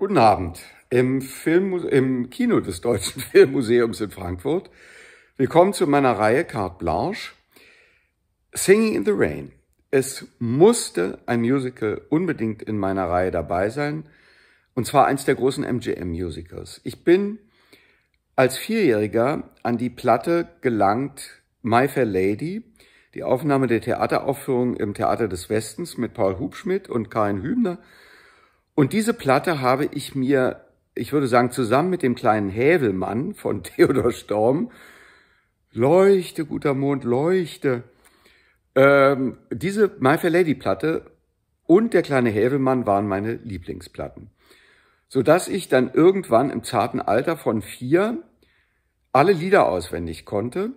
Guten Abend im, Film, im Kino des Deutschen Filmmuseums in Frankfurt. Willkommen zu meiner Reihe Carte Blanche. Singing in the Rain. Es musste ein Musical unbedingt in meiner Reihe dabei sein. Und zwar eins der großen MGM-Musicals. Ich bin als Vierjähriger an die Platte gelangt My Fair Lady, die Aufnahme der Theateraufführung im Theater des Westens mit Paul Hubschmidt und Karin Hübner und diese Platte habe ich mir, ich würde sagen, zusammen mit dem kleinen Hävelmann von Theodor Storm, Leuchte, guter Mond, leuchte. Ähm, diese My Fair Lady Platte und der kleine Hävelmann waren meine Lieblingsplatten. Sodass ich dann irgendwann im zarten Alter von vier alle Lieder auswendig konnte.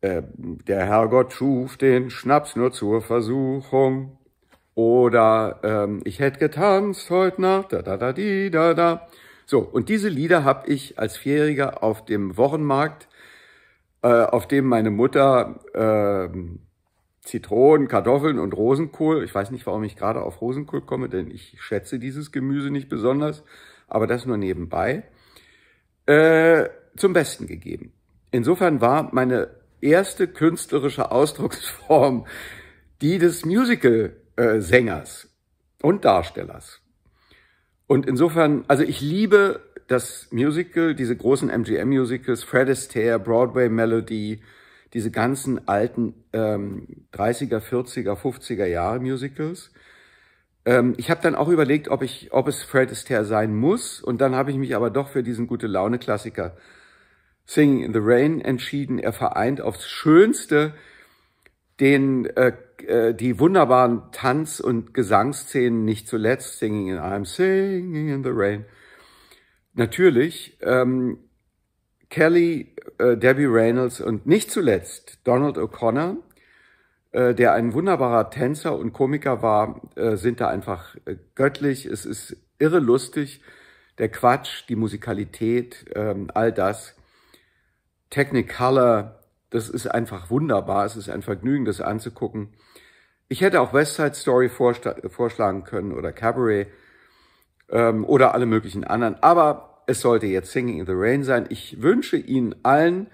Äh, der Herrgott schuf den Schnaps nur zur Versuchung. Oder ähm, ich hätte getanzt heute Nacht, da da da di da da. So, und diese Lieder habe ich als Vierjähriger auf dem Wochenmarkt, äh, auf dem meine Mutter äh, Zitronen, Kartoffeln und Rosenkohl, ich weiß nicht, warum ich gerade auf Rosenkohl komme, denn ich schätze dieses Gemüse nicht besonders, aber das nur nebenbei, äh, zum Besten gegeben. Insofern war meine erste künstlerische Ausdrucksform die des Musical äh, Sängers und Darstellers. Und insofern, also ich liebe das Musical, diese großen MGM-Musicals, Fred Astaire, Broadway Melody, diese ganzen alten ähm, 30er, 40er, 50er Jahre Musicals. Ähm, ich habe dann auch überlegt, ob, ich, ob es Fred Astaire sein muss. Und dann habe ich mich aber doch für diesen gute Laune-Klassiker Singing in the Rain entschieden. Er vereint aufs Schönste den äh, äh, die wunderbaren Tanz- und Gesangsszenen, nicht zuletzt Singing in I'm Singing in the Rain. Natürlich, ähm, Kelly, äh, Debbie Reynolds und nicht zuletzt Donald O'Connor, äh, der ein wunderbarer Tänzer und Komiker war, äh, sind da einfach äh, göttlich. Es ist irre lustig, der Quatsch, die Musikalität, äh, all das. Technicolor, das ist einfach wunderbar. Es ist ein Vergnügen, das anzugucken. Ich hätte auch West Side Story vorschlagen können oder Cabaret ähm, oder alle möglichen anderen. Aber es sollte jetzt Singing in the Rain sein. Ich wünsche Ihnen allen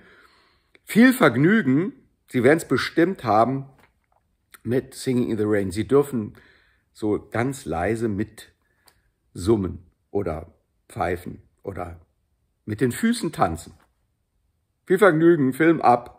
viel Vergnügen. Sie werden es bestimmt haben mit Singing in the Rain. Sie dürfen so ganz leise mit summen oder pfeifen oder mit den Füßen tanzen. Viel Vergnügen, Film ab.